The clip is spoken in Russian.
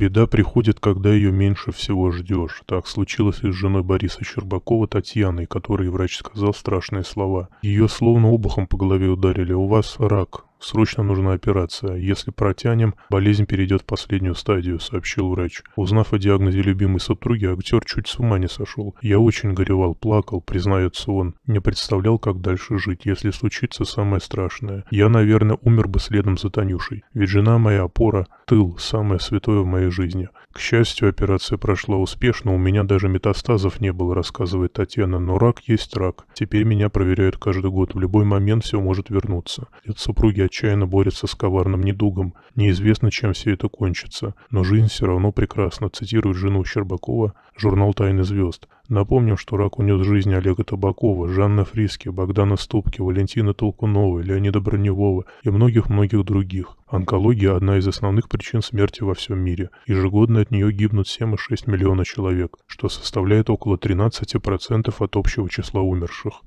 Беда приходит, когда ее меньше всего ждешь. Так случилось и с женой Бориса Щербакова Татьяной, которой врач сказал страшные слова. Ее словно обухом по голове ударили. «У вас рак, Срочно нужна операция. Если протянем, болезнь перейдет в последнюю стадию», — сообщил врач. Узнав о диагнозе любимой супруги, актер чуть с ума не сошел. «Я очень горевал, плакал», — признается он. «Не представлял, как дальше жить, если случится самое страшное. Я, наверное, умер бы следом за Танюшей. Ведь жена моя опора, тыл, самое святое в моей жизни. К счастью, операция прошла успешно, у меня даже метастазов не было, рассказывает Татьяна, но рак есть рак. Теперь меня проверяют каждый год, в любой момент все может вернуться. От супруги отчаянно борется с коварным недугом. Неизвестно, чем все это кончится, но жизнь все равно прекрасна, цитирует жену Щербакова журнал «Тайны звезд». Напомним, что рак унес жизни Олега Табакова, Жанна Фриски, Богдана Ступки, Валентины Толкуновой, Леонида Броневого и многих-многих других. Онкология – одна из основных причин смерти во всем мире. Ежегодно от нее гибнут 7,6 миллиона человек, что составляет около 13% от общего числа умерших.